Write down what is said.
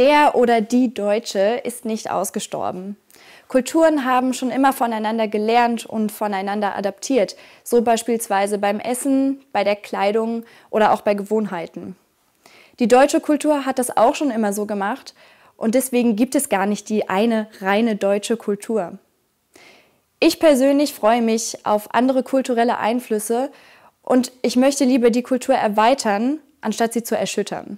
Der oder die Deutsche ist nicht ausgestorben. Kulturen haben schon immer voneinander gelernt und voneinander adaptiert, so beispielsweise beim Essen, bei der Kleidung oder auch bei Gewohnheiten. Die deutsche Kultur hat das auch schon immer so gemacht und deswegen gibt es gar nicht die eine reine deutsche Kultur. Ich persönlich freue mich auf andere kulturelle Einflüsse und ich möchte lieber die Kultur erweitern, anstatt sie zu erschüttern.